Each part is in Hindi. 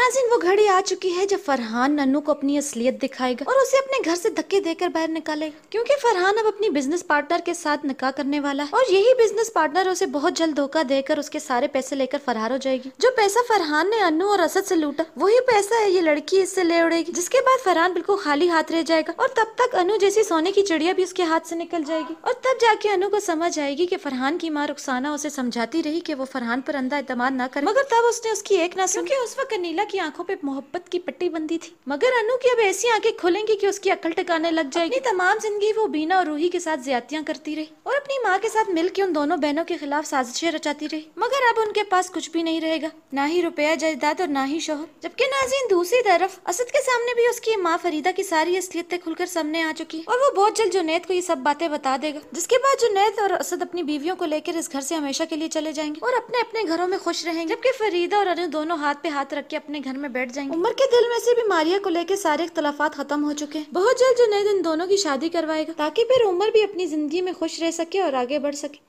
नाजिन वो घड़ी आ चुकी है जब फरहान नन्नू को अपनी असलियत दिखाएगा और उसे अपने घर से धक्के देकर बाहर निकालेगा क्योंकि फरहान अब अपनी बिजनेस पार्टनर के साथ निकाह करने वाला है और यही बिजनेस पार्टनर उसे बहुत जल्द धोखा देकर उसके सारे पैसे लेकर फरार हो जाएगी जो पैसा फरहान ने अनु और असद से लूटा वही पैसा है ये लड़की इससे ले उड़ेगी जिसके बाद फरहान बिल्कुल खाली हाथ रह जाएगा और तब तक अनु जैसी सोने की चिड़िया भी उसके हाथ से निकल जाएगी और तब जाके अनु को समझ आएगी की फरहान की माँ रुखसाना उसे समझाती रही की वो फरहान पर अंदा इतम न करे मगर तब उसने उसकी एक ना सुन उस वक्त नीला की आंखों पे मोहब्बत की पट्टी बंधी थी मगर अनु की अब ऐसी आंखें खुलेंगी कि उसकी अकल टकाने लग जाएगी तमाम जिंदगी वो बीना और रूही के साथ ज्यादतियाँ करती रही और अपनी माँ के साथ मिलकर उन दोनों बहनों के खिलाफ साजिशें रचाती रही मगर अब उनके पास कुछ भी नहीं रहेगा ना ही रुपया जायदाद और ना ही शोहर जबकि नाजीन दूसरी तरफ असद के सामने भी उसकी माँ फरीदा की सारी असलियतें खुलकर सामने आ चुकी और वो बहुत जल्द जुनेद को ये सब बातें बता देगा जिसके बाद जुनेद और असद अपनी बीवियों को लेकर इस घर से हमेशा के लिए चले जाएंगे और अपने अपने घरों में खुश रहेंगे जबकि फरीदा और अनु दोनों हाथ पे हाथ रख के अपने अपने घर में बैठ जाएंगे उम्र के दिल में से मारिया को लेकर सारे इख्तलाफात खत्म हो चुके हैं बहुत जल्द नए इन दोनों की शादी करवाएगा ताकि फिर उम्र भी अपनी जिंदगी में खुश रह सके और आगे बढ़ सके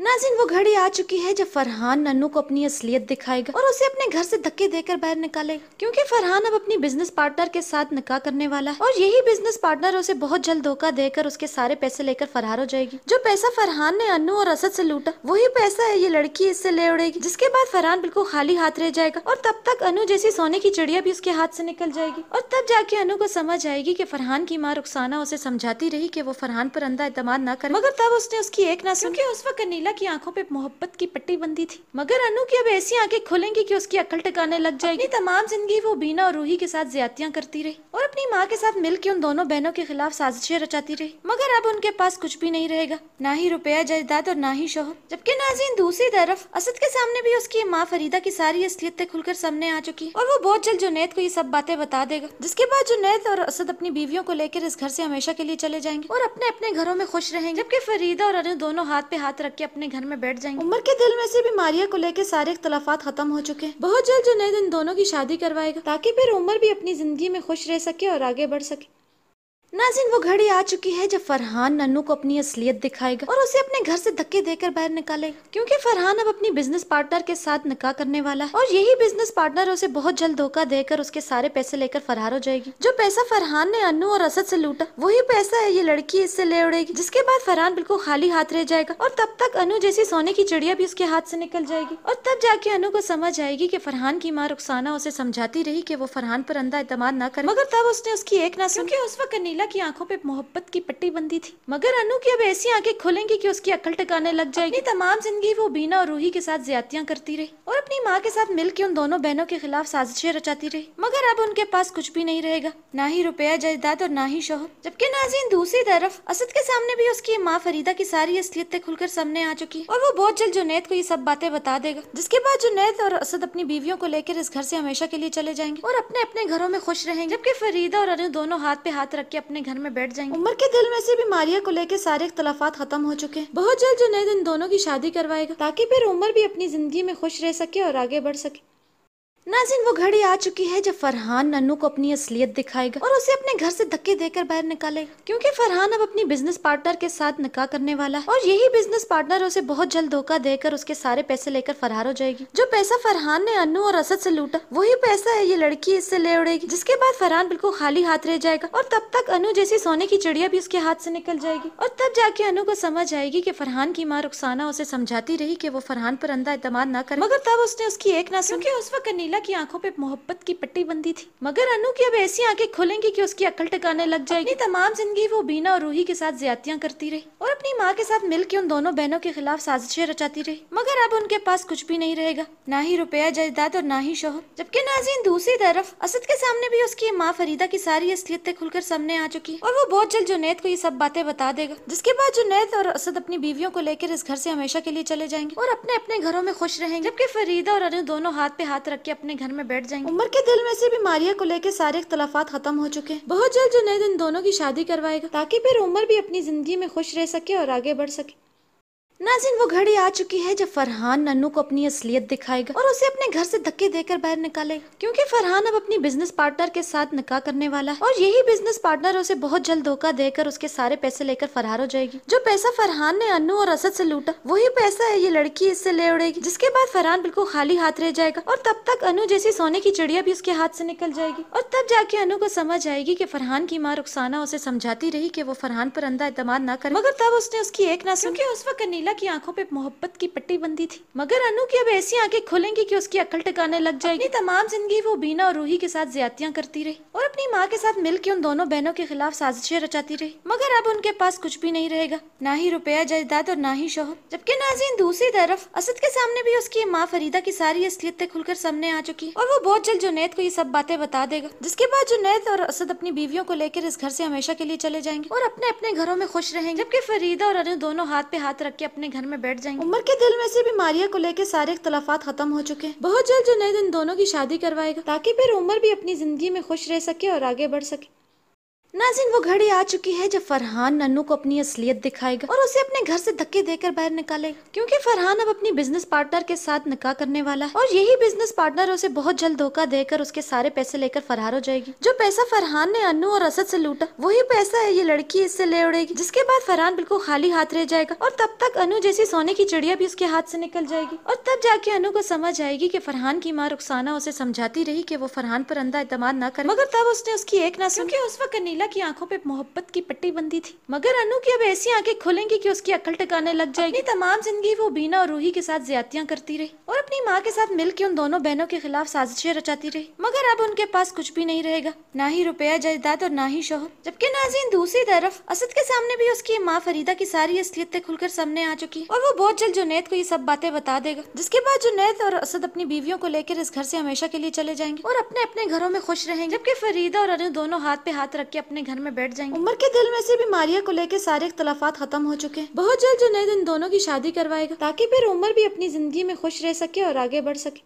नाजिन वो घड़ी आ चुकी है जब फरहान नन्नू को अपनी असलियत दिखाएगा और उसे अपने घर से धक्के देकर बाहर निकालेगा क्योंकि फरहान अब अपनी बिजनेस पार्टनर के साथ निकाह करने वाला है और यही बिजनेस पार्टनर उसे बहुत जल्द धोखा देकर उसके सारे पैसे लेकर फरार हो जाएगी जो पैसा फरहान ने अन्नू और असद से लूटा वही पैसा है ये लड़की इससे ले उड़ेगी जिसके बाद फरहान बिल्कुल खाली हाथ रह जाएगा और तब तक अनु जैसी सोने की चिड़िया भी उसके हाथ ऐसी निकल जाएगी और तब जाके अनु को समझ आएगी की फरहान की माँ रुखसाना उसे समझाती रही की वो फरहान पर अंधा एतम न करे मगर तब उसने उसकी एक ना सुन उस वक्त नीला की आंखों पे मोहब्बत की पट्टी बंधी थी मगर अनु की अब ऐसी आंखें खुलेंगी कि उसकी अकल टकाने लग जाएगी तमाम जिंदगी वो बीना और रूही के साथ ज्यादतियाँ करती रही और अपनी माँ के साथ मिलकर उन दोनों बहनों के खिलाफ साजिशें रचाती रही मगर अब उनके पास कुछ भी नहीं रहेगा ना ही रुपया जायदाद और ना ही शोहर जबकि नाजीन दूसरी तरफ असद के सामने भी उसकी माँ फरीदा की सारी असलियतें खुलकर सामने आ चुकी और वो बहुत जल्द जुनेद को ये सब बातें बता देगा जिसके बाद जुनेद और असद अपनी बीवियों को लेकर इस घर से हमेशा के लिए चले जाएंगे और अपने अपने घरों में खुश रहेंगे जबकि फरीदा और अनु दोनों हाथ पे हाथ रख के अपने घर में बैठ जाएंगे उमर के दिल में से बीमारियों को लेकर सारे इख्तलाफात खत्म हो चुके हैं बहुत जल्द नए इन दोनों की शादी करवाएगा ताकि फिर उमर भी अपनी जिंदगी में खुश रह सके और आगे बढ़ सके नाजिन वो घड़ी आ चुकी है जब फरहान नन्नू को अपनी असलियत दिखाएगा और उसे अपने घर से धक्के देकर बाहर निकालेगा क्योंकि फरहान अब अपनी बिजनेस पार्टनर के साथ निकाह करने वाला है और यही बिजनेस पार्टनर उसे बहुत जल्द धोखा देकर उसके सारे पैसे लेकर फरार हो जाएगी जो पैसा फरहान ने अन्नू और असद से लूटा वही पैसा है ये लड़की इससे ले उड़ेगी जिसके बाद फरहान बिल्कुल खाली हाथ रह जाएगा और तब तक अनु जैसी सोने की चिड़िया भी उसके हाथ से निकल जाएगी और तब जाके अनु को समझ आएगी की फरहान की माँ रुखसाना उसे समझाती रही की वो फरहान पर अंदा इतम न करे मगर तब उसने उसकी एक ना सुन उस वक्त नीला मीरा की आंखों पे मोहब्बत की पट्टी बंधी थी मगर अनु की अब ऐसी आंखें खुलेंगी कि उसकी अक्ल टकाने लग जाएगी तमाम जिंदगी वो बीना और रूही के साथ ज्यादतियाँ करती रही और अपनी माँ के साथ मिलकर उन दोनों बहनों के खिलाफ साजिशें रचाती रही मगर अब उनके पास कुछ भी नहीं रहेगा ना ही रुपया जायदाद और ना ही शोहर जबकि नाजीन दूसरी तरफ असद के सामने भी उसकी माँ फरीदा की सारी असलियतें खुलकर सामने आ चुकी और वो बहुत जल्द जुनेद को ये सब बातें बता देगा जिसके बाद जुनेद और असद अपनी बीवियों को लेकर इस घर से हमेशा के लिए चले जाएंगे और अपने अपने घरों में खुश रहेंगे जबकि फरीदा और अनु दोनों हाथ पे हाथ रख के अपने अपने घर में बैठ जाएंगे उमर के दिल में से बीमारिया को लेकर सारे इख्तलाफात खत्म हो चुके हैं बहुत जल्द जुनेद इन दोनों की शादी करवाएगा ताकि फिर उमर भी अपनी जिंदगी में खुश रह सके और आगे बढ़ सके नाजिन वो घड़ी आ चुकी है जब फरहान नन्नू को अपनी असलियत दिखाएगा और उसे अपने घर से धक्के देकर बाहर निकालेगा क्योंकि फरहान अब अपनी बिजनेस पार्टनर के साथ निकाह करने वाला है और यही बिजनेस पार्टनर उसे बहुत जल्द धोखा देकर उसके सारे पैसे लेकर फरार हो जाएगी जो पैसा फरहान ने अनु और असद से लूटा वही पैसा है ये लड़की इससे ले उड़ेगी जिसके बाद फरहान बिल्कुल खाली हाथ रह जाएगा और तब तक अनु जैसी सोने की चिड़िया भी उसके हाथ से निकल जाएगी और तब जाके अनु को समझ आएगी की फरहान की माँ रुखसाना उसे समझाती रही की वो फरहान पर अंदा इतम न करे मगर तब उसने उसकी एक ना सुन उस वक्त नीला लीला की आंखों पे मोहब्बत की पट्टी बंधी थी मगर अनु की अब ऐसी आंखें खुलेंगी कि उसकी अक्ल टकाने लग जाएगी तमाम जिंदगी वो बीना और रूही के साथ ज्यादतियाँ करती रही और अपनी माँ के साथ मिलकर उन दोनों बहनों के खिलाफ साजिशें रचाती रही मगर अब उनके पास कुछ भी नहीं रहेगा ना ही रुपया जायदाद और ना ही शोहर जबकि नाजीन दूसरी तरफ असद के सामने भी उसकी माँ फरीदा की सारी असलियतें खुलकर सामने आ चुकी और वो बहुत जल्द जुनेद को ये सब बातें बता देगा जिसके बाद जुनेद और असद अपनी बीवियों को लेकर इस घर से हमेशा के लिए चले जाएंगे और अपने अपने घरों में खुश रहेंगे जबकि फरीदा और अनु दोनों हाथ पे हाथ रख के अपने घर में बैठ जाएंगे उम्र के दिल में से बीमारियों को लेकर सारे इख्तलाफात खत्म हो चुके हैं बहुत जल्द जुनेद इन दोनों की शादी करवाएगा ताकि फिर उमर भी अपनी जिंदगी में खुश रह सके और आगे बढ़ सके नाजिन वो घड़ी आ चुकी है जब फरहान नन्नू को अपनी असलियत दिखाएगा और उसे अपने घर से धक्के देकर बाहर निकालेगा क्योंकि फरहान अब अपनी बिजनेस पार्टनर के साथ निकाह करने वाला है और यही बिजनेस पार्टनर उसे बहुत जल्द धोखा देकर उसके सारे पैसे लेकर फरार हो जाएगी जो पैसा फरहान ने अन्नू और असद से लूटा वही पैसा है ये लड़की इससे ले उड़ेगी जिसके बाद फरहान बिल्कुल खाली हाथ रह जाएगा और तब तक अनु जैसी सोने की चिड़िया भी उसके हाथ से निकल जाएगी और तब जाके अनु को समझ आएगी की फरहान की माँ रुखसाना उसे समझाती रही की वो फरहान पर अंधा इतम न करे मगर तब उसने उसकी एक ना क्योंकि उस वक्त नीला की आंखों पे मोहब्बत की पट्टी बंधी थी मगर अनु की अब ऐसी आंखें खुलेंगी कि उसकी अकल टिकाने लग जाएगी तमाम जिंदगी वो बीना और रूही के साथ ज्यादतियाँ करती रही और अपनी माँ के साथ मिलकर उन दोनों बहनों के खिलाफ साजिशें रचाती रही मगर अब उनके पास कुछ भी नहीं रहेगा ना ही रुपया जायदाद और ना ही शोहर जबकि नाजीन दूसरी तरफ असद के सामने भी उसकी माँ फरीदा की सारी असलियतें खुलकर सामने आ चुकी और वो बहुत जल्द जुनेद को ये सब बातें बता देगा जिसके बाद जुनेद और असद अपनी बीवियों को लेकर इस घर से हमेशा के लिए चले जाएंगे और अपने अपने घरों में खुश रहेंगे जबकि फरीदा और अनु दोनों हाथ पे हाथ रख के अपने घर में बैठ जाएंगे उमर के दिल में से बीमारियों को लेकर सारे इख्तलाफात खत्म हो चुके हैं बहुत जल्द जुनेद इन दोनों की शादी करवाएगा ताकि फिर उमर भी अपनी जिंदगी में खुश रह सके और आगे बढ़ सके नाजिन वो घड़ी आ चुकी है जब फरहान नन्नू को अपनी असलियत दिखाएगा और उसे अपने घर से धक्के देकर बाहर निकालेगा क्योंकि फरहान अब अपनी बिजनेस पार्टनर के साथ निकाह करने वाला है और यही बिजनेस पार्टनर उसे बहुत जल्द धोखा देकर उसके सारे पैसे लेकर फरार हो जाएगी जो पैसा फरहान ने अन्नू और असद से लूटा वही पैसा है ये लड़की इससे ले उड़ेगी जिसके बाद फरहान बिल्कुल खाली हाथ रह जाएगा और तब तक अनु जैसी सोने की चिड़िया भी उसके हाथ से निकल जाएगी और तब जाके अनु को समझ आएगी की फरहान की माँ रुखसाना उसे समझाती रही की वो फरहान पर अंदा इतम न करे मगर तब उसने उसकी एक ना सुन उस वक्त नीला मीरा की आंखों पे मोहब्बत की पट्टी बंधी थी मगर अनु की अब ऐसी आंखें खुलेंगी कि उसकी अकल टकाने लग जाएगी तमाम जिंदगी वो बीना और रूही के साथ ज्यादतियाँ करती रही और अपनी माँ के साथ मिलकर उन दोनों बहनों के खिलाफ साजिशें रचाती रही मगर अब उनके पास कुछ भी नहीं रहेगा ना ही रुपया जायदाद और ना ही शोहर जबकि नाजीन दूसरी तरफ असद के सामने भी उसकी माँ फरीदा की सारी असलियतें खुलकर सामने आ चुकी और वो बहुत जल्द जुनेद को ये सब बातें बता देगा जिसके बाद जुनेद और असद अपनी बीवियों को लेकर इस घर से हमेशा के लिए चले जाएंगे और अपने अपने घरों में खुश रहेंगे जबकि फरीदा और अनु दोनों हाथ पे हाथ रख के अपने अपने घर में बैठ जाएंगे उमर के दिल में से बीमारियाँ को लेकर सारे इख्तलाफात खत्म हो चुके हैं बहुत जल्द जुनेद इन दोनों की शादी करवाएगा ताकि फिर उमर भी अपनी जिंदगी में खुश रह सके और आगे बढ़ सके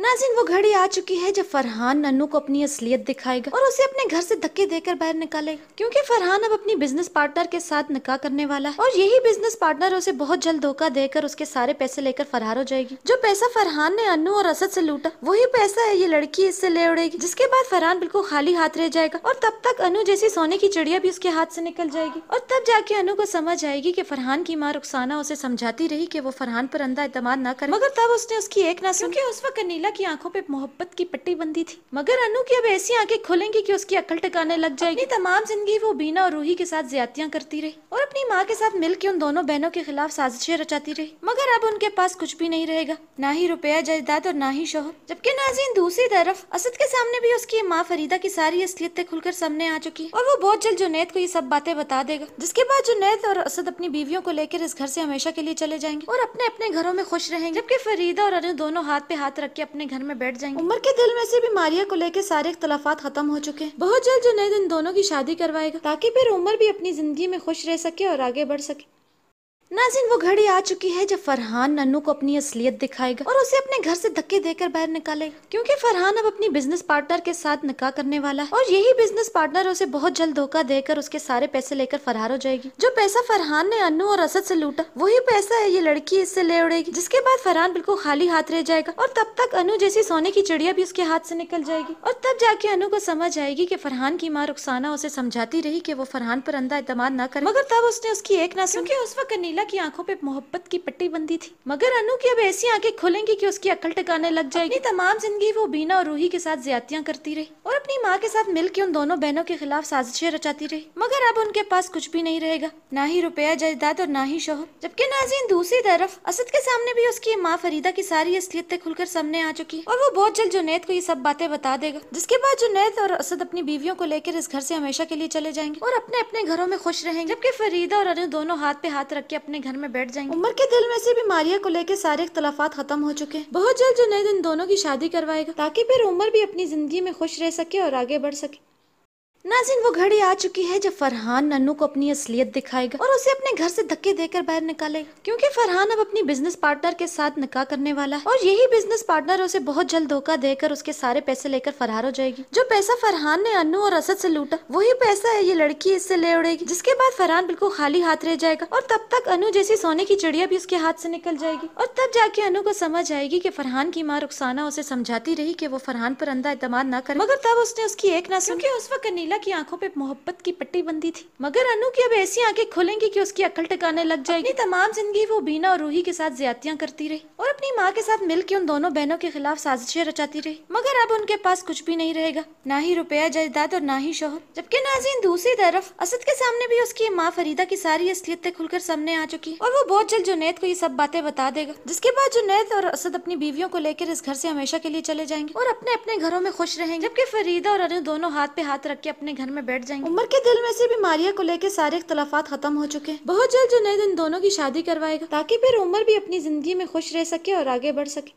नाजिन वो घड़ी आ चुकी है जब फरहान नन्नू को अपनी असलियत दिखाएगा और उसे अपने घर से धक्के देकर बाहर निकालेगा क्योंकि फरहान अब अपनी बिजनेस पार्टनर के साथ निकाह करने वाला है और यही बिजनेस पार्टनर उसे बहुत जल्द धोखा देकर उसके सारे पैसे लेकर फरार हो जाएगी जो पैसा फरहान ने अनु और असद से लूटा वही पैसा है ये लड़की इससे ले उड़ेगी जिसके बाद फरहान बिल्कुल खाली हाथ रह जाएगा और तब तक अनु जैसी सोने की चिड़िया भी उसके हाथ से निकल जाएगी और तब जाके अनु को समझ आएगी की फरहान की माँ रुखसाना उसे समझाती रही की वो फरहान पर अंधा इतम न करे मगर तब उसने उसकी एक ना सुन उस वक्त मीला की आंखों पे मोहब्बत की पट्टी बंधी थी मगर अनु की अब ऐसी आंखें खुलेंगी कि उसकी अक्ल टकाने लग जाएगी तमाम जिंदगी वो बीना और रूही के साथ ज्यादतियाँ करती रही और अपनी माँ के साथ मिलकर उन दोनों बहनों के खिलाफ साजिशें रचाती रही मगर अब उनके पास कुछ भी नहीं रहेगा ना ही रुपया जायदाद और ना ही शोहर जबकि नाजीन दूसरी तरफ असद के सामने भी उसकी माँ फरीदा की सारी असलियतें खुलकर सामने आ चुकी और वो बहुत जल्द जुनेद को ये सब बातें बता देगा जिसके बाद जुनेद और असद अपनी बीवियों को लेकर इस घर से हमेशा के लिए चले जाएंगे और अपने अपने घरों में खुश रहेंगे जबकि फरीदा और अनु दोनों हाथ पे हाथ रख के अपने घर में बैठ जाएंगे उम्र के दिल में से बीमारियों को लेकर सारे इख्तलाफात खत्म हो चुके हैं बहुत जल्द जुनेद इन दोनों की शादी करवाएगा ताकि फिर उम्र भी अपनी जिंदगी में खुश रह सके और आगे बढ़ सके नाजिन वो घड़ी आ चुकी है जब फरहान नन्नू को अपनी असलियत दिखाएगा और उसे अपने घर से धक्के देकर बाहर निकालेगा क्योंकि फरहान अब अपनी बिजनेस पार्टनर के साथ निकाह करने वाला है और यही बिजनेस पार्टनर उसे बहुत जल्द धोखा देकर उसके सारे पैसे लेकर फरार हो जाएगी जो पैसा फरहान ने अन्नू और असद से लूटा वही पैसा है ये लड़की इससे ले उड़ेगी जिसके बाद फरहान बिल्कुल खाली हाथ रह जाएगा और तब तक अनु जैसी सोने की चिड़िया भी उसके हाथ से निकल जाएगी और तब जाके अनु को समझ आएगी की फरहान की माँ रुखसाना उसे समझाती रही की वो फरहान पर अंधा इतम न करे मगर तब उसने उसकी एक ना सुन उस वक्त नीला मीरा की आंखों पे मोहब्बत की पट्टी बंधी थी मगर अनु की अब ऐसी आंखें खुलेंगी कि उसकी अकल टकाने लग जाएगी तमाम जिंदगी वो बीना और रूही के साथ ज्यादतियाँ करती रही और अपनी माँ के साथ मिलकर उन दोनों बहनों के खिलाफ साजिशें रचाती रही मगर अब उनके पास कुछ भी नहीं रहेगा ना ही रुपया जायदाद और ना ही शोहर जबकि नाजीन दूसरी तरफ असद के सामने भी उसकी माँ फरीदा की सारी असलियतें खुलकर सामने आ चुकी और वो बहुत जल्द जुनेद को ये सब बातें बता देगा जिसके बाद जुनेद और असद अपनी बीवियों को लेकर इस घर से हमेशा के लिए चले जाएंगे और अपने अपने घरों में खुश रहेंगे जबकि फरीदा और अनु दोनों हाथ पे हाथ रख के अपने घर में बैठ जाएंगे उमर के दिल में से बीमारिया को लेकर सारे इख्तलाफात खत्म हो चुके हैं बहुत जल्द जुनेद इन दोनों की शादी करवाएगा ताकि फिर उमर भी अपनी जिंदगी में खुश रह सके और आगे बढ़ सके नाजिन वो घड़ी आ चुकी है जब फरहान नन्नू को अपनी असलियत दिखाएगा और उसे अपने घर से धक्के देकर बाहर निकालेगा क्योंकि फरहान अब अपनी बिजनेस पार्टनर के साथ निकाह करने वाला है और यही बिजनेस पार्टनर उसे बहुत जल्द धोखा देकर उसके सारे पैसे लेकर फरार हो जाएगी जो पैसा फरहान ने अन्नू और असद से लूटा वही पैसा है ये लड़की इससे ले उड़ेगी जिसके बाद फरहान बिल्कुल खाली हाथ रह जाएगा और तब तक अनु जैसी सोने की चिड़िया भी उसके हाथ से निकल जाएगी और तब जाके अनु को समझ आएगी की फरहान की माँ रुखसाना उसे समझाती रही की वो फरहान पर अंदा इतम न करे मगर तब उसने उसकी एक ना सुन उस वक्त नीला नीला की आंखों पे मोहब्बत की पट्टी बंधी थी मगर अनु की अब ऐसी आंखें खुलेंगी कि उसकी अक्ल टकाने लग जाएगी तमाम जिंदगी वो बीना और रूही के साथ ज्यादतियाँ करती रही और अपनी माँ के साथ मिलकर उन दोनों बहनों के खिलाफ साजिशें रचाती रही मगर अब उनके पास कुछ भी नहीं रहेगा ना ही रुपया जायदाद और ना ही शोहर जबकि नाजीन दूसरी तरफ असद के सामने भी उसकी माँ फरीदा की सारी असलियतें खुलकर सामने आ चुकी और वो बहुत जल्द जुनेद को ये सब बातें बता देगा जिसके बाद जुनेद और असद अपनी बीवियों को लेकर इस घर से हमेशा के लिए चले जाएंगे और अपने अपने घरों में खुश रहेंगे जबकि फरीदा और अनु दोनों हाथ पे हाथ रख के अपने अपने घर में बैठ जाएंगे उमर के दिल में से बीमारियों को लेकर सारे इख्तलाफात खत्म हो चुके हैं बहुत जल्द जुनेद इन दोनों की शादी करवाएगा ताकि फिर उमर भी अपनी जिंदगी में खुश रह सके और आगे बढ़ सके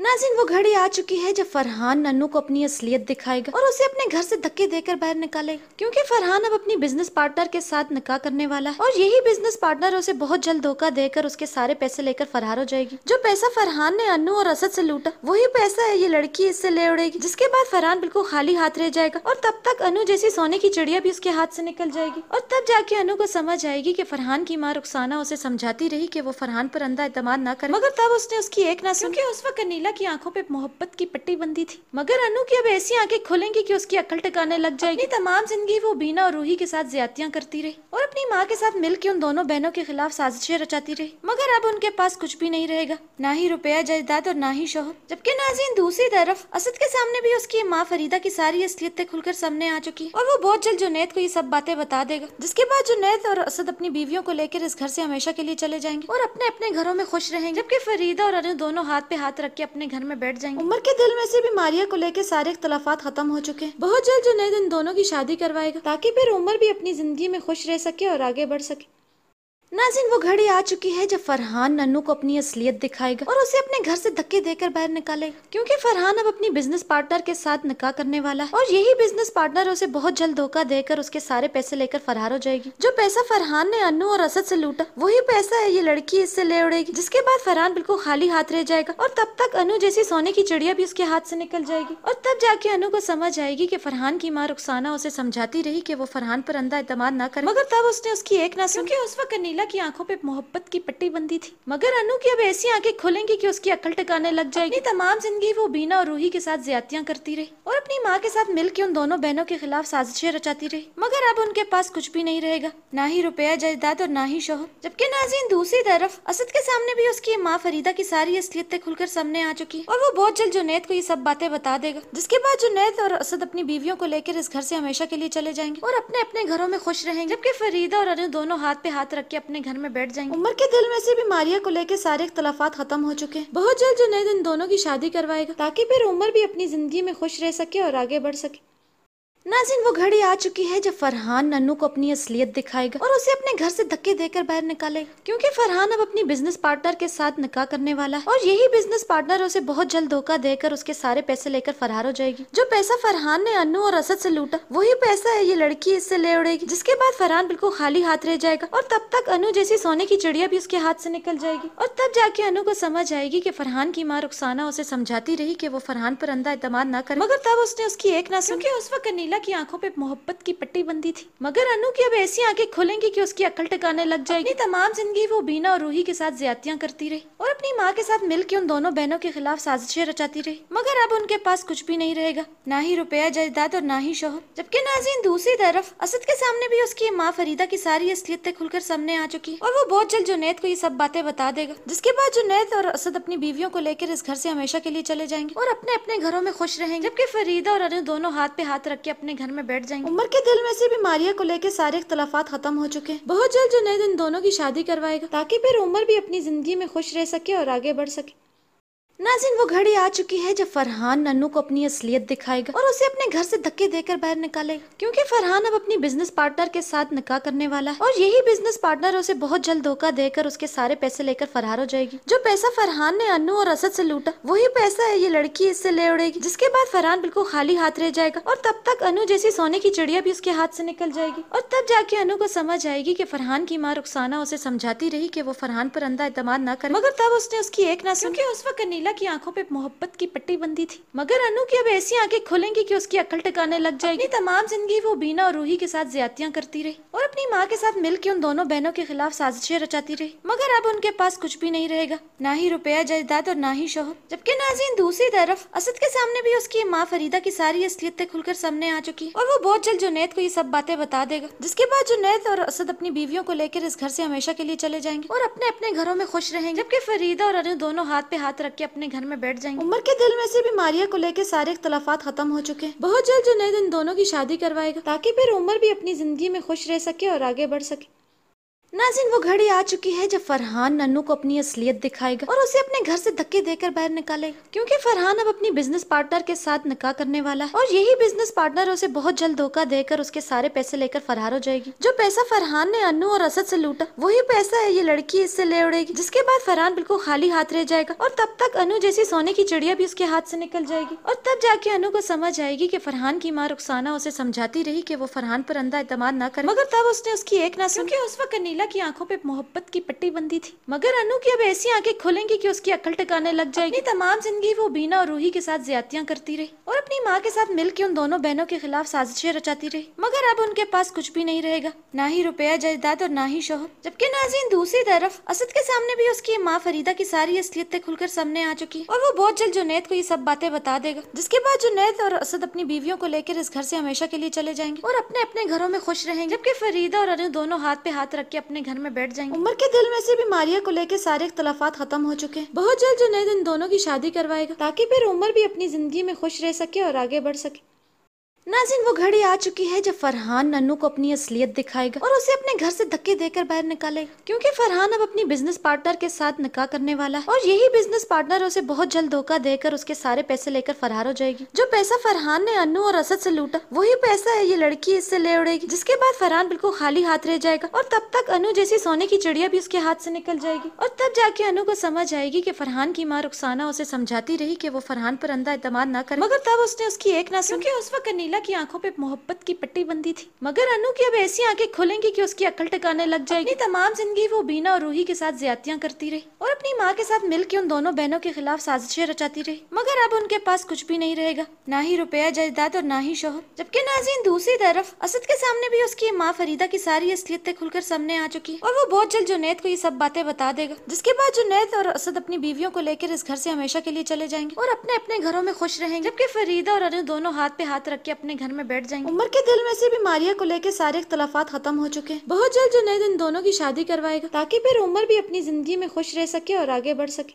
नाजिन वो घड़ी आ चुकी है जब फरहान नन्नू को अपनी असलियत दिखाएगा और उसे अपने घर से धक्के देकर बाहर निकालेगा क्योंकि फरहान अब अपनी बिजनेस पार्टनर के साथ निकाह करने वाला है और यही बिजनेस पार्टनर उसे बहुत जल्द धोखा देकर उसके सारे पैसे लेकर फरार हो जाएगी जो पैसा फरहान ने अन्नू और असद ऐसी लूटा वही पैसा है ये लड़की इससे ले उड़ेगी जिसके बाद फरहान बिल्कुल खाली हाथ रह जाएगा और तब तक अनु जैसी सोने की चिड़िया भी उसके हाथ ऐसी निकल जाएगी और तब जाके अनु को समझ आएगी की फरहान की माँ रुखसाना उसे समझाती रही की वो फरहान पर अंधा इतम न करे मगर तब उसने उसकी एक ना सुन उस वक्त नीला की आंखों पे मोहब्बत की पट्टी बंधी थी मगर अनु की अब ऐसी आंखें खुलेंगी कि उसकी अकल टकाने लग जाएगी तमाम जिंदगी वो बीना और रूही के साथ ज्यादतियाँ करती रही और अपनी माँ के साथ मिलकर उन दोनों बहनों के खिलाफ साजिशें रचाती रही मगर अब उनके पास कुछ भी नहीं रहेगा ना ही रुपया जायदाद और ना ही शोहर जबकि नाजीन दूसरी तरफ असद के सामने भी उसकी माँ फरीदा की सारी असलियतें खुलकर सामने आ चुकी और वो बहुत जल्द जुनेद को ये सब बातें बता देगा जिसके बाद जुनेद और असद अपनी बीवियों को लेकर इस घर से हमेशा के लिए चले जाएंगे और अपने अपने घरों में खुश रहेंगे जबकि फरीदा और अनु दोनों हाथ पे हाथ रख के अपने घर में बैठ जाएंगे उमर के दिल में से बीमारियों को लेकर सारे इख्तलाफात खत्म हो चुके हैं बहुत जल्द नए इन दोनों की शादी करवाएगा ताकि फिर उमर भी अपनी जिंदगी में खुश रह सके और आगे बढ़ सके नाजिन वो घड़ी आ चुकी है जब फरहान नन्नू को अपनी असलियत दिखाएगा और उसे अपने घर से धक्के देकर बाहर निकालेगा क्योंकि फरहान अब अपनी बिजनेस पार्टनर के साथ निकाह करने वाला है और यही बिजनेस पार्टनर उसे बहुत जल्द धोखा देकर उसके सारे पैसे लेकर फरार हो जाएगी जो पैसा फरहान ने अन्नू और असद से लूटा वही पैसा है ये लड़की इससे ले उड़ेगी जिसके बाद फरहान बिल्कुल खाली हाथ रह जाएगा और तब तक अनु जैसी सोने की चिड़िया भी उसके हाथ से निकल जाएगी और तब जाके अनु को समझ आएगी की फरहान की माँ रुखसाना उसे समझाती रही की वो फरहान पर अंधा इतम न करे मगर तब उसने उसकी एक ना सुन उस वक्त नीला मंगला की आंखों पे मोहब्बत की पट्टी बंधी थी मगर अनु की अब ऐसी आंखें खुलेंगी कि उसकी अकल टकाने लग जाएगी तमाम जिंदगी वो बीना और रूही के साथ ज्यादतियाँ करती रही और अपनी माँ के साथ मिलकर उन दोनों बहनों के खिलाफ साजिशें रचाती रही मगर अब उनके पास कुछ भी नहीं रहेगा ना ही रुपया जायदाद और ना ही शोहर जबकि नाजीन दूसरी तरफ असद के सामने भी उसकी माँ फरीदा की सारी असलियतें खुलकर सामने आ चुकी और वो बहुत जल्द जुनेद को ये सब बातें बता देगा जिसके बाद जुनेद और असद अपनी बीवियों को लेकर इस घर से हमेशा के लिए चले जाएंगे और अपने अपने घरों में खुश रहेंगे जबकि फरीदा और अनु दोनों हाथ पे हाथ रख के अपने अपने घर में बैठ जाएंगे उमर के दिल में से बीमारिया को लेकर सारे इख्तलाफात खत्म हो चुके हैं बहुत जल्द नए इन दोनों की शादी करवाएगा ताकि फिर उमर भी अपनी जिंदगी में खुश रह सके और आगे बढ़ सके नाजिन वो घड़ी आ चुकी है जब फरहान नन्नू को अपनी असलियत दिखाएगा और उसे अपने घर से धक्के देकर बाहर निकालेगा क्योंकि फरहान अब अपनी बिजनेस पार्टनर के साथ निकाह करने वाला है और यही बिजनेस पार्टनर उसे बहुत जल्द धोखा देकर उसके सारे पैसे लेकर फरार हो जाएगी जो पैसा फरहान ने अनु और असद से लूटा वही पैसा है ये लड़की इससे ले उड़ेगी जिसके बाद फरहान बिल्कुल खाली हाथ रह जाएगा और तब तक अनु जैसी सोने की चिड़िया भी उसके हाथ से निकल जाएगी और तब जाके अनु को समझ आएगी की फरहान की माँ रुखसाना उसे समझाती रही की वो फरहान पर अंदा इतम न करे मगर तब उसने उसकी एक ना सुन उस वक्त नीला लीला की आंखों पे मोहब्बत की पट्टी बंधी थी मगर अनु की अब ऐसी आंखें खुलेंगी कि उसकी अकल टकाने लग जाएगी तमाम जिंदगी वो बीना और रूही के साथ ज्यादतियाँ करती रही और अपनी माँ के साथ मिलकर उन दोनों बहनों के खिलाफ साजिशें रचाती रही मगर अब उनके पास कुछ भी नहीं रहेगा ना ही रुपया जायदाद और ना ही शोहर जबकि नाजीन दूसरी तरफ असद के सामने भी उसकी माँ फरीदा की सारी असलियतें खुलकर सामने आ चुकी और वो बहुत जल्द जुनेद को ये सब बातें बता देगा जिसके बाद जुनेद और असद अपनी बीवियों को लेकर इस घर से हमेशा के लिए चले जाएंगे और अपने अपने घरों में खुश रहेंगे जबकि फरीदा और अनु दोनों हाथ पे हाथ रख के अपने घर में बैठ जाएंगे उमर के दिल में से बीमारियों को लेकर सारे इख्तलाफात खत्म हो चुके हैं बहुत जल्द जुनेद इन दोनों की शादी करवाएगा ताकि फिर उमर भी अपनी जिंदगी में खुश रह सके और आगे बढ़ सके नाजिन वो घड़ी आ चुकी है जब फरहान नन्नू को अपनी असलियत दिखाएगा और उसे अपने घर से धक्के देकर बाहर निकालेगा क्योंकि फरहान अब अपनी बिजनेस पार्टनर के साथ निकाह करने वाला है और यही बिजनेस पार्टनर उसे बहुत जल्द धोखा देकर उसके सारे पैसे लेकर फरार हो जाएगी जो पैसा फरहान ने अन्नू और असद ऐसी लूटा वही पैसा है ये लड़की इससे ले उड़ेगी जिसके बाद फरहान बिल्कुल खाली हाथ रह जाएगा और तब तक अनु जैसी सोने की चिड़िया भी उसके हाथ ऐसी निकल जाएगी और तब जाके अनु को समझ आएगी की फरहान की माँ रुखसाना उसे समझाती रही की वो फरहान पर अंदा इतम न करे मगर तब उसने उसकी एक ना सुन उस वक्त नीला की आंखों पे मोहब्बत की पट्टी बंधी थी मगर अनु की अब ऐसी आंखें खुलेंगी कि उसकी अकल टकाने लग जाएगी तमाम जिंदगी वो बीना और रूही के साथ ज्यादतियाँ करती रही और अपनी माँ के साथ मिलकर उन दोनों बहनों के खिलाफ साजिशें रचाती रही मगर अब उनके पास कुछ भी नहीं रहेगा ना ही रुपया जायदाद और ना ही शोहर जबकि नाजीन दूसरी तरफ असद के सामने भी उसकी माँ फरीदा की सारी असलियतें खुलकर सामने आ चुकी और वो बहुत जल्द जुनेद को ये सब बातें बता देगा जिसके बाद जुनेद और असद अपनी बीवियों को लेकर इस घर से हमेशा के लिए चले जाएंगे और अपने अपने घरों में खुश रहेंगे जबकि फरीदा और अनु दोनों हाथ पे हाथ रख के अपने घर में बैठ जाएंगे उमर के दिल में से बीमारियों को लेकर सारे इख्तलाफात खत्म हो चुके हैं बहुत जल्द नए इन दोनों की शादी करवाएगा ताकि फिर उमर भी अपनी जिंदगी में खुश रह सके और आगे बढ़ सके नाजिन वो घड़ी आ चुकी है जब फरहान नन्नू को अपनी असलियत दिखाएगा और उसे अपने घर से धक्के देकर बाहर निकालेगा क्योंकि फरहान अब अपनी बिजनेस पार्टनर के साथ निकाह करने वाला है और यही बिजनेस पार्टनर उसे बहुत जल्द धोखा देकर उसके सारे पैसे लेकर फरार हो जाएगी जो पैसा फरहान ने अन्नू और असद से लूटा वही पैसा है ये लड़की इससे ले उड़ेगी जिसके बाद फरहान बिल्कुल खाली हाथ रह जाएगा और तब तक अनु जैसी सोने की चिड़िया भी उसके हाथ से निकल जाएगी और तब जाके अनु को समझ आएगी की फरहान की माँ रुखसाना उसे समझाती रही की वो फरहान पर अंधा इतम न करे मगर तब उसने उसकी एक ना सुन उस वक्त नीला मीरा की आंखों पे मोहब्बत की पट्टी बंधी थी मगर अनु की अब ऐसी आंखें खुलेंगी कि उसकी अक्ल टकाने लग जाएगी तमाम जिंदगी वो बीना और रूही के साथ ज्यादतियाँ करती रही और अपनी माँ के साथ मिलकर उन दोनों बहनों के खिलाफ साजिशें रचाती रही मगर अब उनके पास कुछ भी नहीं रहेगा ना ही रुपया जायदाद और ना ही शोहर जबकि नाजीन दूसरी तरफ असद के सामने भी उसकी माँ फरीदा की सारी असलियतें खुलकर सामने आ चुकी और वो बहुत जल्द जुनेद को ये सब बातें बता देगा जिसके बाद जुनेद और असद अपनी बीवियों को लेकर इस घर से हमेशा के लिए चले जाएंगे और अपने अपने घरों में खुश रहेंगे जबकि फरीदा और अनु दोनों हाथ पे हाथ रख के अपने घर में बैठ जाएंगे उमर के दिल में से बीमारिया को लेकर सारे इख्तलाफात खत्म हो चुके हैं बहुत जल्द जुनेद इन दोनों की शादी करवाएगा ताकि फिर उमर भी अपनी जिंदगी में खुश रह सके और आगे बढ़ सके नाजिन वो घड़ी आ चुकी है जब फरहान नन्नू को अपनी असलियत दिखाएगा और उसे अपने घर से धक्के देकर बाहर निकालेगा क्योंकि फरहान अब अपनी बिजनेस पार्टनर के साथ निकाह करने वाला है और यही बिजनेस पार्टनर उसे बहुत जल्द धोखा देकर उसके सारे पैसे लेकर फरार हो जाएगी जो पैसा फरहान ने अनु और असद से लूटा वही पैसा है ये लड़की इससे ले उड़ेगी जिसके बाद फरहान बिल्कुल खाली हाथ रह जाएगा और तब तक अनु जैसी सोने की चिड़िया भी उसके हाथ से निकल जाएगी और तब जाके अनु को समझ आएगी की फरहान की माँ रुखसाना उसे समझाती रही की वो फरहान पर अंदा इतम न करे मगर तब उसने उसकी एक ना सुन उस वक्त नीला लीला की आंखों पे मोहब्बत की पट्टी बंधी थी मगर अनु की अब ऐसी आंखें खुलेंगी कि उसकी अक्ल टकाने लग जाएगी तमाम जिंदगी वो बीना और रूही के साथ ज्यादतियाँ करती रही और अपनी माँ के साथ मिलकर उन दोनों बहनों के खिलाफ साजिशें रचाती रही मगर अब उनके पास कुछ भी नहीं रहेगा ना ही रुपया जायदाद और ना ही शोहर जबकि नाजीन दूसरी तरफ असद के सामने भी उसकी माँ फरीदा की सारी असलियतें खुलकर सामने आ चुकी और वो बहुत जल्द जुनेद को ये सब बातें बता देगा जिसके बाद जुनेद और असद अपनी बीवियों को लेकर इस घर से हमेशा के लिए चले जाएंगे और अपने अपने घरों में खुश रहेंगे जबकि फरीदा और अनु दोनों हाथ पे हाथ रख के अपने घर में बैठ जाएंगे उम्र के दिल में से बीमारियों को लेकर सारे इख्तलाफात खत्म हो चुके हैं बहुत जल्द जुनेद इन दोनों की शादी करवाएगा ताकि फिर उमर भी अपनी जिंदगी में खुश रह सके और आगे बढ़ सके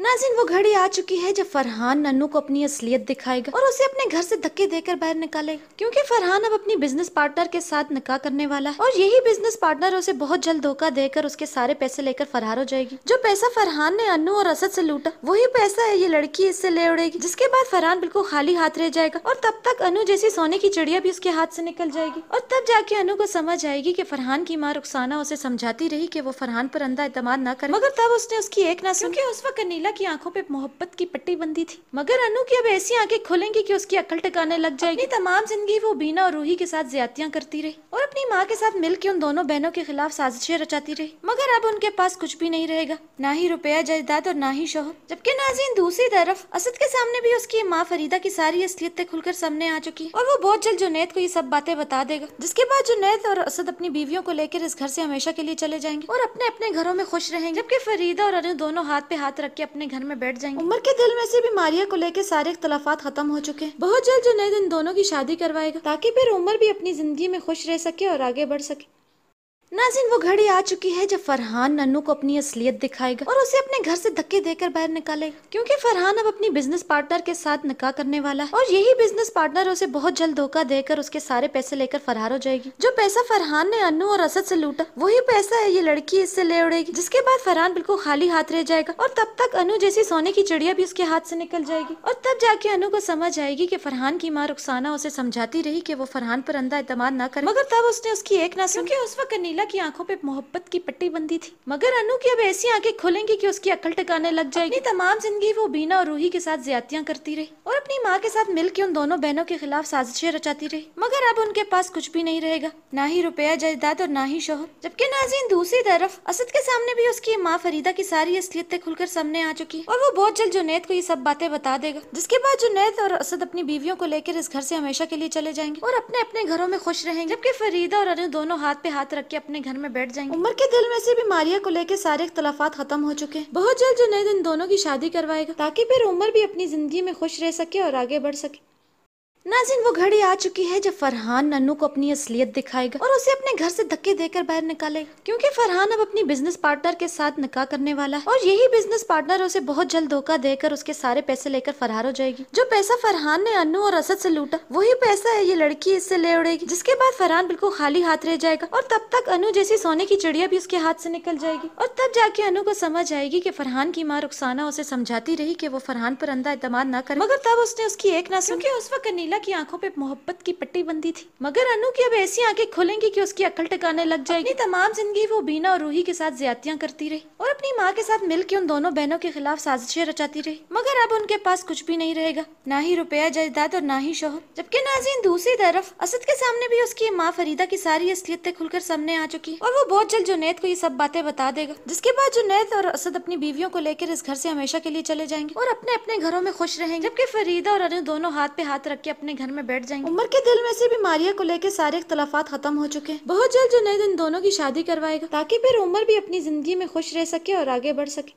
नाजिन वो घड़ी आ चुकी है जब फरहान नन्नू को अपनी असलियत दिखाएगा और उसे अपने घर से धक्के देकर बाहर निकालेगा क्योंकि फरहान अब अपनी बिजनेस पार्टनर के साथ निकाह करने वाला है और यही बिजनेस पार्टनर उसे बहुत जल्द धोखा देकर उसके सारे पैसे लेकर फरार हो जाएगी जो पैसा फरहान ने अन्नू और असद से लूटा वही पैसा है ये लड़की इससे ले उड़ेगी जिसके बाद फरहान बिल्कुल खाली हाथ रह जाएगा और तब तक अनु जैसी सोने की चिड़िया भी उसके हाथ से निकल जाएगी और तब जाके अनु को समझ आएगी की फरहान की माँ रुखसाना उसे समझाती रही की वो फरहान पर अंदा इतम न करे मगर तब उसने उसकी एक ना क्योंकि उस वक्त नीला की आंखों पे मोहब्बत की पट्टी बंधी थी मगर अनु की अब ऐसी आंखें खुलेंगी कि उसकी अकल टकाने लग जाएगी तमाम जिंदगी वो बीना और रूही के साथ ज्यादतियाँ करती रही और अपनी माँ के साथ मिलकर उन दोनों बहनों के खिलाफ साजिशें रचाती रही मगर अब उनके पास कुछ भी नहीं रहेगा ना ही रुपया जायदाद और ना ही शोहर जबकि नाजीन दूसरी तरफ असद के सामने भी उसकी माँ फरीदा की सारी असलियतें खुलकर सामने आ चुकी और वो बहुत जल्द जुनेद को ये सब बातें बता देगा जिसके बाद जुनेद और असद अपनी बीवियों को लेकर इस घर से हमेशा के लिए चले जाएंगे और अपने अपने घरों में खुश रहेंगे जबकि फरीदा और अनु दोनों हाथ पे हाथ रख के अपने घर में बैठ जाएंगे उमर के दिल में से बीमारिया को लेकर सारे इख्तलाफात खत्म हो चुके हैं बहुत जल्द दिन दोनों की शादी करवाएगा ताकि फिर उमर भी अपनी जिंदगी में खुश रह सके और आगे बढ़ सके नाजिन वो घड़ी आ चुकी है जब फरहान नन्नू को अपनी असलियत दिखाएगा और उसे अपने घर से धक्के देकर बाहर निकालेगा क्योंकि फरहान अब अपनी बिजनेस पार्टनर के साथ निकाह करने वाला है और यही बिजनेस पार्टनर उसे बहुत जल्द धोखा देकर उसके सारे पैसे लेकर फरार हो जाएगी जो पैसा फरहान ने अन्नू और असद से लूटा वही पैसा है ये लड़की इससे ले उड़ेगी जिसके बाद फरहान बिल्कुल खाली हाथ रह जाएगा और तब तक अनु जैसी सोने की चिड़िया भी उसके हाथ से निकल जाएगी और तब जाके अनु को समझ आएगी की फरहान की माँ रुखसाना उसे समझाती रही की वो फरहान पर अंदा अतमाद न करे मगर तब उसने उसकी एक ना सुन उस वक्त नीला मीरा की आंखों पे मोहब्बत की पट्टी बंधी थी मगर अनु की अब ऐसी आंखें खुलेंगी कि उसकी अकल टकाने लग जाएगी तमाम जिंदगी वो बीना और रूही के साथ ज्यादतियाँ करती रही और अपनी माँ के साथ मिलकर उन दोनों बहनों के खिलाफ साजिशें रचाती रही मगर अब उनके पास कुछ भी नहीं रहेगा ना ही रुपया जायदाद और ना ही शोहर जबकि नाजीन दूसरी तरफ असद के सामने भी उसकी माँ फरीदा की सारी असलियतें खुलकर सामने आ चुकी और वो बहुत जल्द जुनेद को ये सब बातें बता देगा जिसके बाद जुनेद और असद अपनी बीवियों को लेकर इस घर से हमेशा के लिए चले जाएंगे और अपने अपने घरों में खुश रहेंगे जबकि फरीदा और अनु दोनों हाथ पे हाथ रख के अपने अपने घर में बैठ जाएंगे उमर के दिल में से बीमारियाँ को लेकर सारे इख्तलाफात खत्म हो चुके हैं बहुत जल्द नए इन दोनों की शादी करवाएगा ताकि फिर उमर भी अपनी जिंदगी में खुश रह सके और आगे बढ़ सके नाजिन वो घड़ी आ चुकी है जब फरहान नन्नू को अपनी असलियत दिखाएगा और उसे अपने घर से धक्के देकर बाहर निकालेगा क्योंकि फरहान अब अपनी बिजनेस पार्टनर के साथ निकाह करने वाला है और यही बिजनेस पार्टनर उसे बहुत जल्द धोखा देकर उसके सारे पैसे लेकर फरार हो जाएगी जो पैसा फरहान ने अनु और असद से लूटा वही पैसा है ये लड़की इससे ले उड़ेगी जिसके बाद फरहान बिल्कुल खाली हाथ रह जाएगा और तब तक अनु जैसी सोने की चिड़िया भी उसके हाथ से निकल जाएगी और तब जाके अनु को समझ आएगी की फरहान की माँ रुखसाना उसे समझाती रही की वो फरहान पर अंधा इतम न करे मगर तब उसने उसकी एक ना सुन उस वक्त नील नीला की आंखों पे मोहब्बत की पट्टी बंधी थी मगर अनु की अब ऐसी आंखें खुलेंगी कि उसकी अक्ल टकाने लग जाएगी तमाम जिंदगी वो बीना और रूही के साथ ज्यादतियाँ करती रही और अपनी माँ के साथ मिलकर उन दोनों बहनों के खिलाफ साजिशें रचाती रही मगर अब उनके पास कुछ भी नहीं रहेगा ना ही रुपया जायदाद और ना ही शोहर जबकि नाजीन दूसरी तरफ असद के सामने भी उसकी माँ फरीदा की सारी असलियतें खुलकर सामने आ चुकी और वो बहुत जल्द जुनेद को ये सब बातें बता देगा जिसके बाद जुनेद और असद अपनी बीवियों को लेकर इस घर से हमेशा के लिए चले जाएंगे और अपने अपने घरों में खुश रहेंगे जबकि फरीदा और अनु दोनों हाथ पे हाथ रख के अपने घर में बैठ जाएंगे उम्र के दिल में से बीमारियों को लेकर सारे इख्तलाफात खत्म हो चुके हैं बहुत जल्द जुनेद इन दोनों की शादी करवाएगा ताकि फिर उम्र भी अपनी जिंदगी में खुश रह सके और आगे बढ़ सके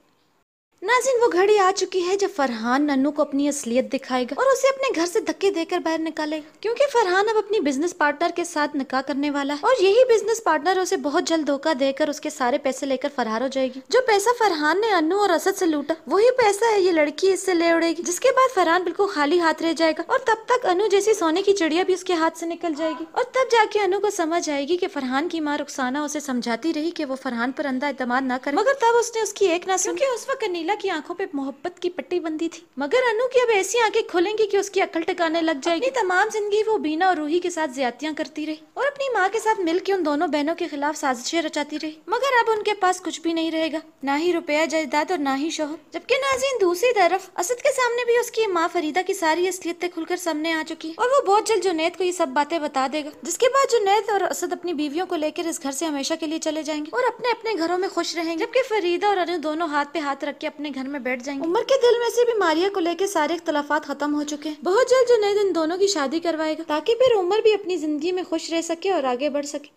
नाजिन वो घड़ी आ चुकी है जब फरहान नन्नू को अपनी असलियत दिखाएगा और उसे अपने घर से धक्के देकर बाहर निकालेगा क्योंकि फरहान अब अपनी बिजनेस पार्टनर के साथ निकाह करने वाला है और यही बिजनेस पार्टनर उसे बहुत जल्द धोखा देकर उसके सारे पैसे लेकर फरार हो जाएगी जो पैसा फरहान ने अन्नू और असद से लूटा वही पैसा है ये लड़की इससे ले उड़ेगी जिसके बाद फरहान बिल्कुल खाली हाथ रह जाएगा और तब तक अनु जैसी सोने की चिड़िया भी उसके हाथ से निकल जाएगी और तब जाके अनु को समझ आएगी की फरहान की माँ रुखसाना उसे समझाती रही की वो फरहान पर अंदा इतम न करे मगर तब उसने उसकी एक ना सुन उस वक्त नीला अरुणा की आंखों पे मोहब्बत की पट्टी बंधी थी मगर अनु की अब ऐसी आंखें खुलेंगी कि उसकी अकल टकाने लग जाएगी तमाम जिंदगी वो बीना और रूही के साथ ज्यादतियाँ करती रही और अपनी माँ के साथ मिलकर उन दोनों बहनों के खिलाफ साजिशें रचाती रही मगर अब उनके पास कुछ भी नहीं रहेगा ना ही रुपया जायदाद और ना ही शोहर जबकि नाजीन दूसरी तरफ असद के सामने भी उसकी माँ फरीदा की सारी असलियतें खुलकर सामने आ चुकी और वो बहुत जल्द जुनेद को ये सब बातें बता देगा जिसके बाद जुनेद और असद अपनी बीवियों को लेकर इस घर से हमेशा के लिए चले जाएंगे और अपने अपने घरों में खुश रहेंगे जबकि फरीदा और अनु दोनों हाथ पे हाथ रख के अपने अपने घर में बैठ जाएंगे उमर के दिल में से बीमारियों को लेकर सारे इख्तलाफात खत्म हो चुके हैं बहुत जल्द दिन दोनों की शादी करवाएगा ताकि फिर उमर भी अपनी जिंदगी में खुश रह सके और आगे बढ़ सके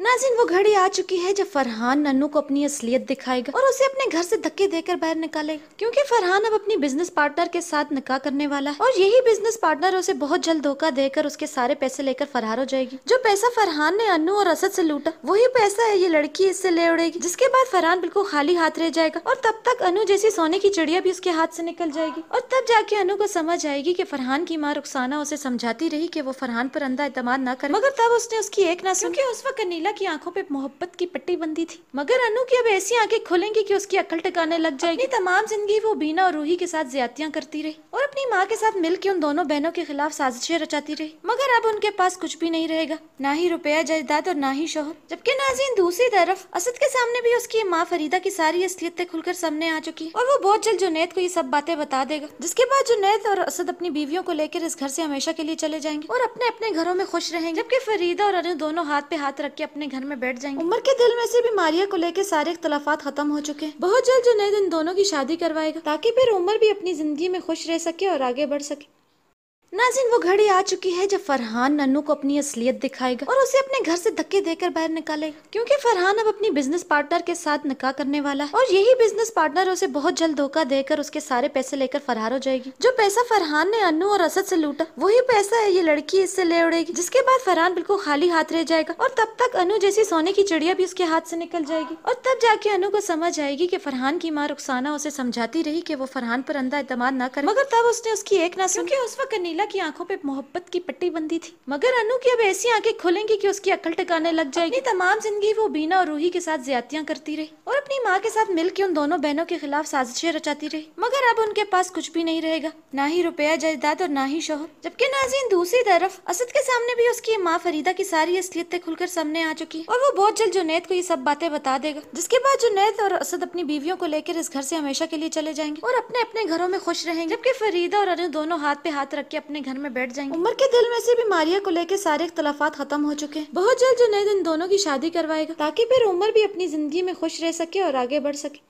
नाजिन वो घड़ी आ चुकी है जब फरहान नन्नू को अपनी असलियत दिखाएगा और उसे अपने घर से धक्के देकर बाहर निकालेगा क्योंकि फरहान अब अपनी बिजनेस पार्टनर के साथ निकाह करने वाला है और यही बिजनेस पार्टनर उसे बहुत जल्द धोखा देकर उसके सारे पैसे लेकर फरार हो जाएगी जो पैसा फरहान ने अन्नू और असद से लूटा वही पैसा है ये लड़की इससे ले उड़ेगी जिसके बाद फरहान बिल्कुल खाली हाथ रह जाएगा और तब तक अनु जैसी सोने की चिड़िया भी उसके हाथ से निकल जाएगी और तब जाके अनु को समझ आएगी की फरहान की माँ रुखसाना उसे समझाती रही की वो फरहान पर अंदा इतम न करे मगर तब उसने उसकी एक ना सुन उस वक्त नीला नीला की आंखों पे मोहब्बत की पट्टी बंधी थी मगर अनु की अब ऐसी आंखें खुलेंगी कि उसकी अक्ल टकाने लग जाएगी तमाम जिंदगी वो बीना और रूही के साथ ज्यादतियाँ करती रही और अपनी माँ के साथ मिलकर उन दोनों बहनों के खिलाफ साजिशें रचाती रही मगर अब उनके पास कुछ भी नहीं रहेगा ना ही रुपया जायदाद और ना ही शोहर जबकि नाजीन दूसरी तरफ असद के सामने भी उसकी माँ फरीदा की सारी असलियतें खुलकर सामने आ चुकी और वो बहुत जल्द जुनेद को ये सब बातें बता देगा जिसके बाद जुनेद और असद अपनी बीवियों को लेकर इस घर से हमेशा के लिए चले जाएंगे और अपने अपने घरों में खुश रहेंगे जबकि फरीदा और अनु दोनों हाथ पे हाथ रख के अपने अपने घर में बैठ जाएंगे उमर के दिल में से बीमारियों को लेकर सारे इख्तलाफात खत्म हो चुके हैं बहुत जल्द नए इन दोनों की शादी करवाएगा ताकि फिर उमर भी अपनी जिंदगी में खुश रह सके और आगे बढ़ सके नाजिन वो घड़ी आ चुकी है जब फरहान नन्नू को अपनी असलियत दिखाएगा और उसे अपने घर से धक्के देकर बाहर निकालेगा क्योंकि फरहान अब अपनी बिजनेस पार्टनर के साथ निकाह करने वाला है और यही बिजनेस पार्टनर उसे बहुत जल्द धोखा देकर उसके सारे पैसे लेकर फरार हो जाएगी जो पैसा फरहान ने अन्नू और असद ऐसी लूटा वही पैसा ये लड़की इससे ले उड़ेगी जिसके बाद फरहान बिल्कुल खाली हाथ रह जाएगा और तब तक अनु जैसी सोने की चिड़िया भी उसके हाथ ऐसी निकल जाएगी और तब जाके अनु को समझ आएगी की फरहान की माँ रुखसाना उसे समझाती रही की वो फरहान पर अंधा इतम न करे मगर तब उसने उसकी एक ना सुखी उस वक्त नीला की आंखों पे मोहब्बत की पट्टी बंधी थी मगर अनु की अब ऐसी आंखें खुलेंगी कि उसकी अकल टकाने लग जाएगी तमाम जिंदगी वो बीना और रूही के साथ ज्यादतियाँ करती रही और अपनी माँ के साथ मिलकर उन दोनों बहनों के खिलाफ साजिशें रचाती रही मगर अब उनके पास कुछ भी नहीं रहेगा ना ही रुपया जायदाद और ना ही शोहर जबकि नाजीन दूसरी तरफ असद के सामने भी उसकी माँ फरीदा की सारी असलियतें खुलकर सामने आ चुकी और वो बहुत जल्द जुनेद को ये सब बातें बता देगा जिसके बाद जुनेद और असद अपनी बीवियों को लेकर इस घर से हमेशा के लिए चले जाएंगे और अपने अपने घरों में खुश रहेंगे जबकि फरीदा और अनु दोनों हाथ पे हाथ रख के अपने घर में बैठ जाएंगे उम्र के दिल में से बीमारियों को लेकर सारे इख्तलाफात खत्म हो चुके हैं बहुत जल्द नए इन दोनों की शादी करवाएगा ताकि फिर उमर भी अपनी जिंदगी में खुश रह सके और आगे बढ़ सके